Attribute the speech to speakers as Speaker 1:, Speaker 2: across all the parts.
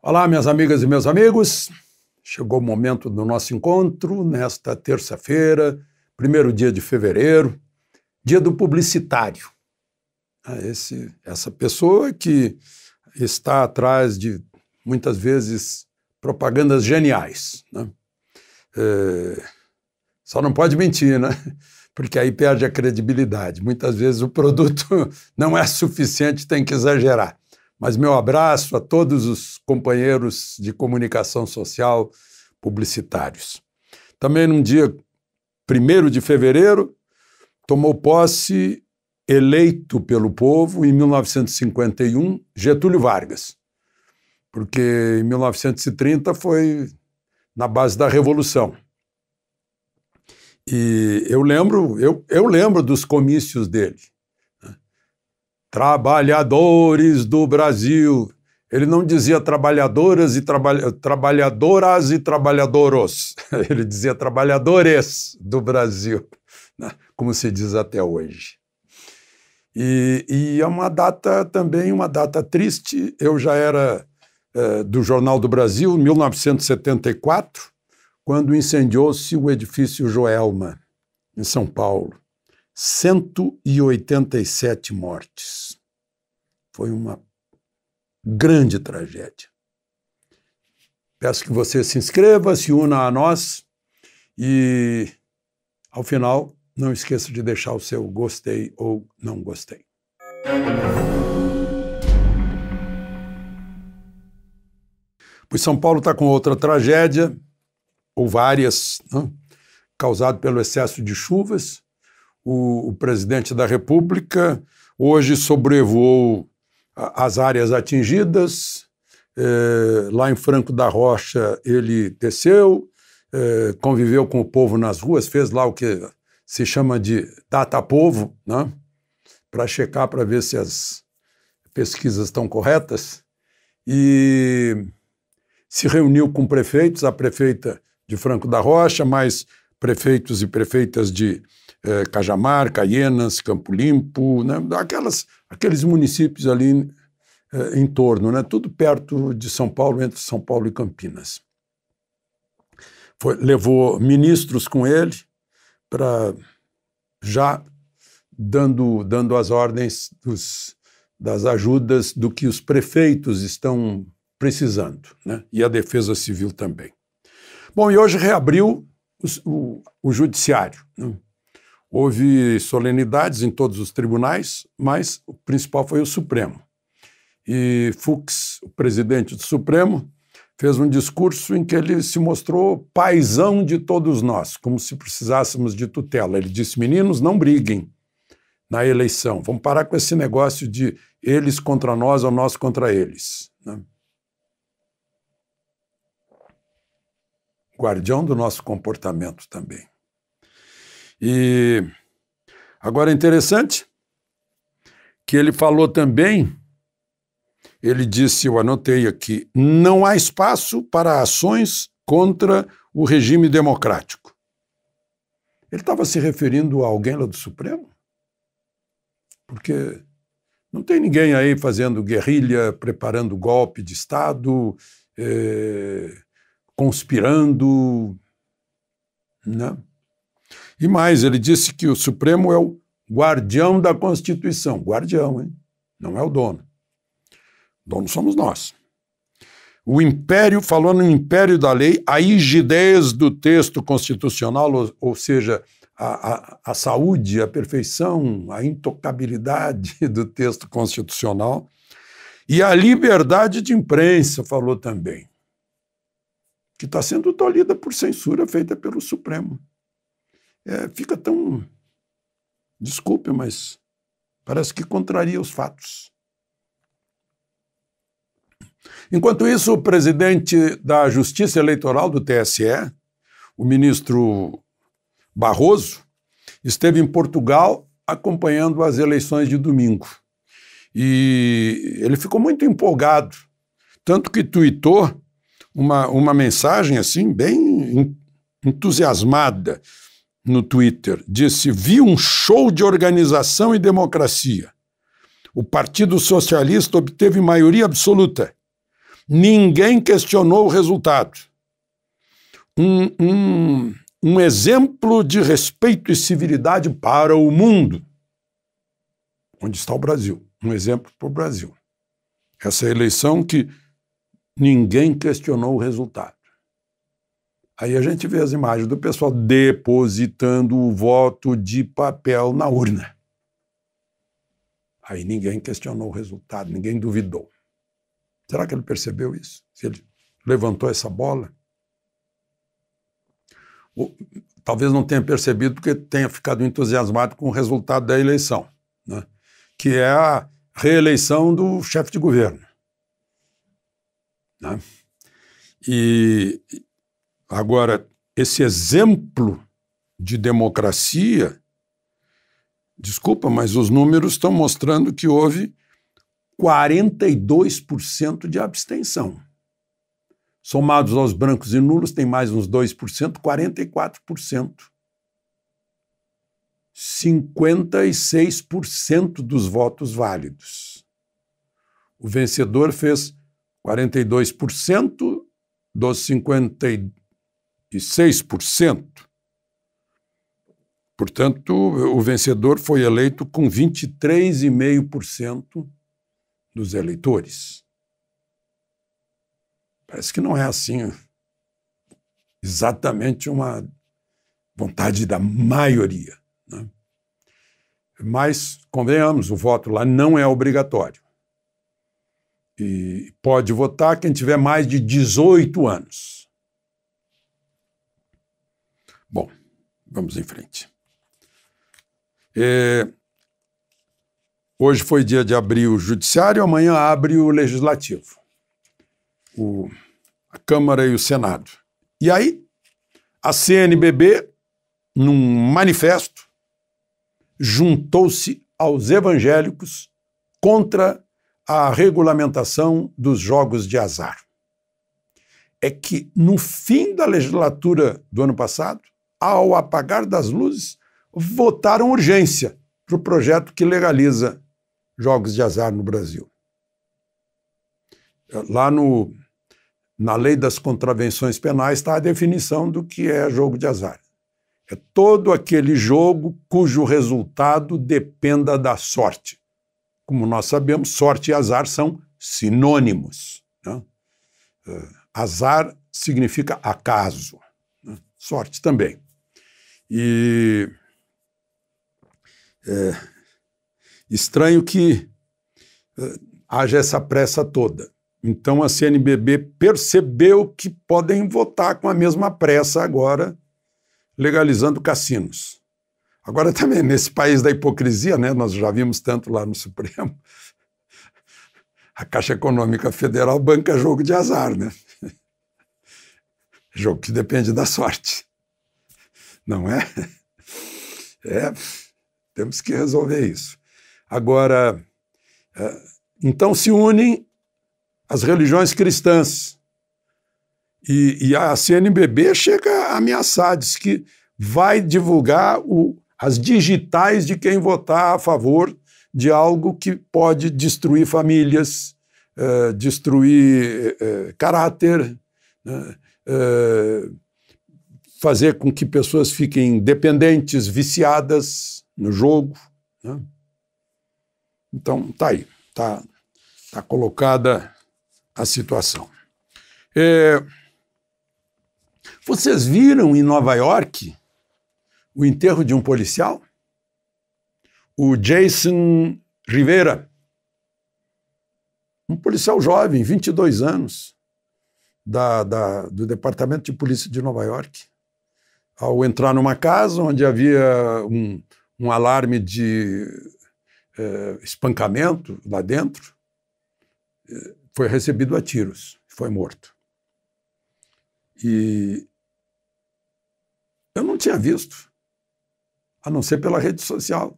Speaker 1: Olá, minhas amigas e meus amigos. Chegou o momento do nosso encontro nesta terça-feira, primeiro dia de fevereiro, dia do publicitário. Ah, esse, essa pessoa que está atrás de, muitas vezes, propagandas geniais. Né? É, só não pode mentir, né? Porque aí perde a credibilidade. Muitas vezes o produto não é suficiente, tem que exagerar. Mas meu abraço a todos os companheiros de comunicação social publicitários. Também num dia 1 de fevereiro, tomou posse, eleito pelo povo, em 1951, Getúlio Vargas. Porque em 1930 foi na base da Revolução. E eu lembro, eu, eu lembro dos comícios dele. Trabalhadores do Brasil. Ele não dizia trabalhadoras e traba trabalhadoras e trabalhadoros. Ele dizia trabalhadores do Brasil, né? como se diz até hoje. E, e é uma data também, uma data triste. Eu já era é, do Jornal do Brasil, 1974, quando incendiou-se o edifício Joelma, em São Paulo. 187 mortes. Foi uma grande tragédia. Peço que você se inscreva, se una a nós e, ao final, não esqueça de deixar o seu gostei ou não gostei. Pois São Paulo está com outra tragédia, ou várias, né? causado pelo excesso de chuvas o, o presidente da República hoje sobrevoou as áreas atingidas. É, lá em Franco da Rocha, ele desceu, é, conviveu com o povo nas ruas, fez lá o que se chama de data povo, né? para checar para ver se as pesquisas estão corretas. E se reuniu com prefeitos, a prefeita de Franco da Rocha, mais prefeitos e prefeitas de é, Cajamar, Caienas, Campo Limpo, né? Aquelas, aqueles municípios ali é, em torno, né? tudo perto de São Paulo, entre São Paulo e Campinas. Foi, levou ministros com ele para já dando, dando as ordens dos, das ajudas do que os prefeitos estão precisando, né? e a Defesa Civil também. Bom, e hoje reabriu o, o, o judiciário. Né? Houve solenidades em todos os tribunais, mas o principal foi o Supremo. E Fux, o presidente do Supremo, fez um discurso em que ele se mostrou paisão de todos nós, como se precisássemos de tutela. Ele disse: meninos, não briguem na eleição, vamos parar com esse negócio de eles contra nós ou nós contra eles. Né? Guardião do nosso comportamento também. E agora é interessante que ele falou também, ele disse, eu anotei aqui, não há espaço para ações contra o regime democrático. Ele estava se referindo a alguém lá do Supremo? Porque não tem ninguém aí fazendo guerrilha, preparando golpe de Estado, eh, conspirando. Não. Né? E mais, ele disse que o Supremo é o guardião da Constituição. Guardião, hein? Não é o dono. dono somos nós. O império, falou no império da lei, a rigidez do texto constitucional, ou, ou seja, a, a, a saúde, a perfeição, a intocabilidade do texto constitucional, e a liberdade de imprensa, falou também, que está sendo tolhida por censura feita pelo Supremo é, fica tão. Desculpe, mas parece que contraria os fatos. Enquanto isso, o presidente da Justiça Eleitoral do TSE, o ministro Barroso, esteve em Portugal acompanhando as eleições de domingo. E ele ficou muito empolgado, tanto que tuitou uma, uma mensagem assim, bem entusiasmada, no Twitter, disse: Vi um show de organização e democracia. O Partido Socialista obteve maioria absoluta. Ninguém questionou o resultado. Um, um, um exemplo de respeito e civilidade para o mundo. Onde está o Brasil? Um exemplo para o Brasil. Essa é eleição que ninguém questionou o resultado. Aí a gente vê as imagens do pessoal depositando o voto de papel na urna. Aí ninguém questionou o resultado, ninguém duvidou. Será que ele percebeu isso? Se ele levantou essa bola? Ou, talvez não tenha percebido porque tenha ficado entusiasmado com o resultado da eleição, né? que é a reeleição do chefe de governo. Né? E, Agora, esse exemplo de democracia, desculpa, mas os números estão mostrando que houve 42% de abstenção. Somados aos brancos e nulos, tem mais uns 2%, 44%. 56% dos votos válidos. O vencedor fez 42% dos 26%. Portanto, o vencedor foi eleito com 23,5% dos eleitores. Parece que não é assim né? exatamente uma vontade da maioria. Né? Mas, convenhamos, o voto lá não é obrigatório. E pode votar quem tiver mais de 18 anos. Bom, vamos em frente. É, hoje foi dia de abrir o Judiciário, amanhã abre o Legislativo, o, a Câmara e o Senado. E aí, a CNBB, num manifesto, juntou-se aos evangélicos contra a regulamentação dos jogos de azar. É que, no fim da legislatura do ano passado, ao apagar das luzes, votaram urgência para o projeto que legaliza jogos de azar no Brasil. Lá no, na lei das contravenções penais está a definição do que é jogo de azar. É todo aquele jogo cujo resultado dependa da sorte. Como nós sabemos, sorte e azar são sinônimos. Né? Eh, azar significa acaso, né? sorte também. E é estranho que é, haja essa pressa toda. Então a CNBB percebeu que podem votar com a mesma pressa agora, legalizando cassinos. Agora também, nesse país da hipocrisia, né, nós já vimos tanto lá no Supremo, a Caixa Econômica Federal banca jogo de azar, né? jogo que depende da sorte não é? É, temos que resolver isso. Agora, é, então se unem as religiões cristãs. E, e a CNBB chega a ameaçar, diz que vai divulgar o, as digitais de quem votar a favor de algo que pode destruir famílias, é, destruir é, caráter, né? fazer com que pessoas fiquem dependentes, viciadas no jogo. Né? Então, tá aí, tá, tá colocada a situação. É, vocês viram em Nova York o enterro de um policial? O Jason Rivera, um policial jovem, 22 anos, da, da do Departamento de Polícia de Nova York ao entrar numa casa onde havia um, um alarme de eh, espancamento lá dentro, eh, foi recebido a tiros, foi morto. E eu não tinha visto, a não ser pela rede social.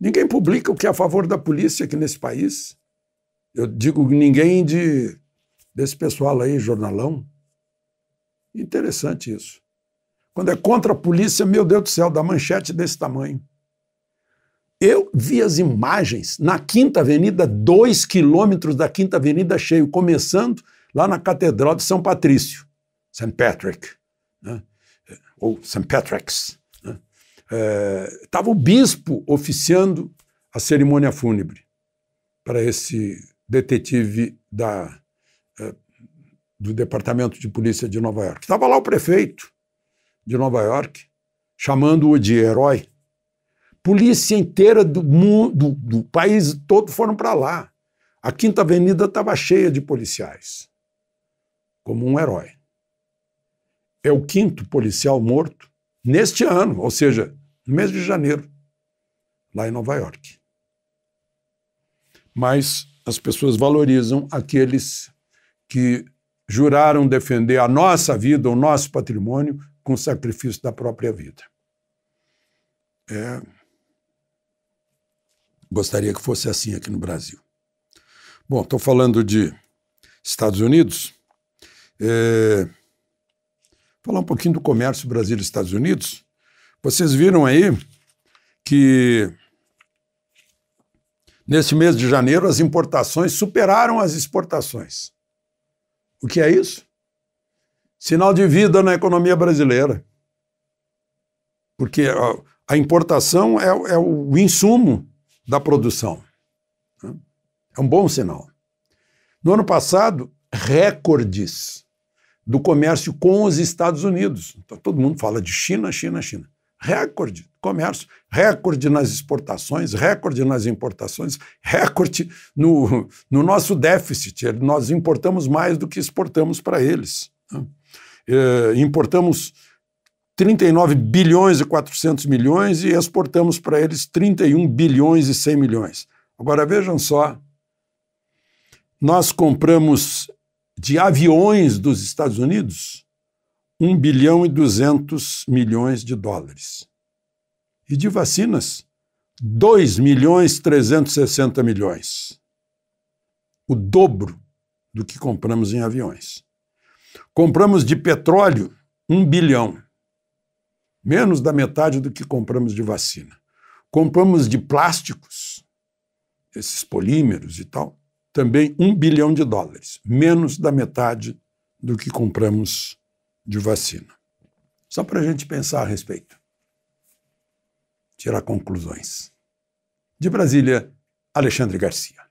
Speaker 1: Ninguém publica o que é a favor da polícia aqui nesse país. Eu digo ninguém de desse pessoal aí, jornalão. Interessante isso. Quando é contra a polícia, meu Deus do céu, da manchete desse tamanho. Eu vi as imagens na Quinta Avenida, dois quilômetros da Quinta Avenida cheio, começando lá na Catedral de São Patrício, St. Patrick, né? ou St. Patrick's. Estava né? é, o bispo oficiando a cerimônia fúnebre para esse detetive da, é, do Departamento de Polícia de Nova York. Estava lá o prefeito, de Nova York, chamando-o de herói. Polícia inteira do, mundo, do país todo foram para lá. A Quinta Avenida estava cheia de policiais, como um herói. É o quinto policial morto neste ano, ou seja, no mês de janeiro, lá em Nova York. Mas as pessoas valorizam aqueles que juraram defender a nossa vida, o nosso patrimônio com o sacrifício da própria vida. É... Gostaria que fosse assim aqui no Brasil. Bom, estou falando de Estados Unidos. É... Falar um pouquinho do comércio Brasil-Estados Unidos. Vocês viram aí que nesse mês de janeiro as importações superaram as exportações. O que é isso? Sinal de vida na economia brasileira. Porque a, importação é, é o insumo da produção. Né? É um bom sinal. No ano passado, recordes do comércio com os Estados Unidos. Então, todo mundo fala de China, China, China. Recorde comércio, recorde nas exportações, recorde nas importações, recorde no, no nosso déficit. Nós importamos mais do que exportamos para eles. Né? eh, importamos 39 bilhões e 400 milhões e exportamos para eles 31 bilhões e 100 milhões. Agora vejam só, nós compramos de aviões dos Estados Unidos 1 bilhão e 200 milhões de dólares. E de vacinas, 2 milhões 360 milhões. O dobro do que compramos em aviões. Compramos de petróleo um bilhão, menos da metade do que compramos de vacina. Compramos de plásticos, esses polímeros e tal, também um bilhão de dólares, menos da metade do que compramos de vacina. Só para a gente pensar a respeito, tirar conclusões. De Brasília, Alexandre Garcia.